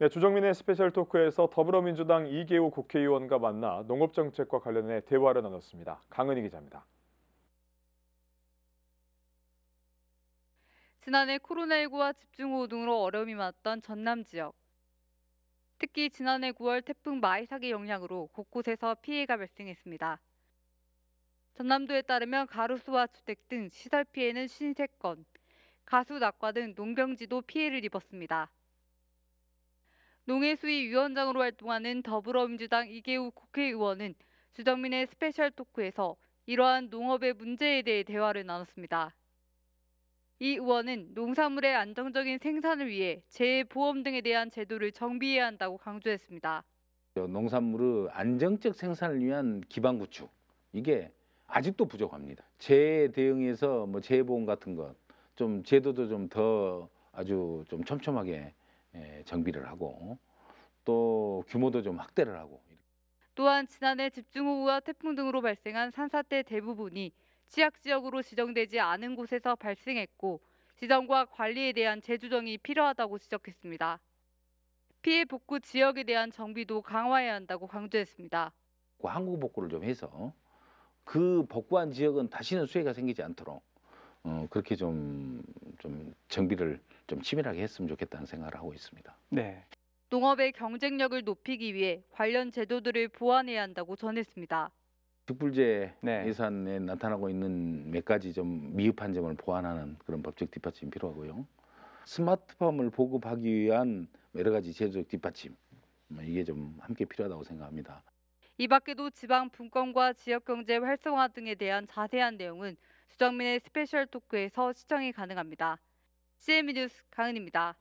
네, 조정민의 스페셜 토크에서 더불어민주당 이계호 국회의원과 만나 농업정책과 관련해 대화를 나눴습니다. 강은희 기자입니다. 지난해 코로나19와 집중호우 등으로 어려움이 많았던 전남 지역. 특히 지난해 9월 태풍 마이삭의 영향으로 곳곳에서 피해가 발생했습니다. 전남도에 따르면 가로수와 주택 등 시설 피해는 신세건 가수 낙과 등 농경지도 피해를 입었습니다. 농해수위위원장으로 활동하는 더불어민주당 이계욱 국회의원은 주정민의 스페셜 토크에서 이러한 농업의 문제에 대해 대화를 나눴습니다. 이 의원은 농산물의 안정적인 생산을 위해 재해보험 등에 대한 제도를 정비해야 한다고 강조했습니다. 농산물의 안정적 생산을 위한 기반 구축 이게 아직도 부족합니다. 재해 대응에서 뭐 재해보험 같은 것좀 제도도 좀 더 아주 좀 촘촘하게 예, 정비를 하고 또 규모도 좀 확대를 하고 또한 지난해 집중호우와 태풍 등으로 발생한 산사태 대부분이 취약 지역으로 지정되지 않은 곳에서 발생했고 지정과 관리에 대한 재조정이 필요하다고 지적했습니다. 피해 복구 지역에 대한 정비도 강화해야 한다고 강조했습니다. 한국 그 복구를 좀 해서 그 복구한 지역은 다시는 수해가 생기지 않도록 어, 그렇게 좀좀 정비를 좀 치밀하게 했으면 좋겠다는 생각을 하고 있습니다. 네. 농업의 경쟁력을 높이기 위해 관련 제도들을 보완해야 한다고 전했습니다. 특불제 네. 예산에 나타나고 있는 몇 가지 좀 미흡한 점을 보완하는 그런 법적 뒷받침이 필요하고요. 스마트팜을 보급하기 위한 여러 가지 제도적 뒷받침 뭐 이게 좀 함께 필요하다고 생각합니다. 이 밖에도 지방 분권과 지역 경제 활성화 등에 대한 자세한 내용은 주정민의 스페셜 토크에서 시청이 가능합니다. CM 뉴스 강은입니다.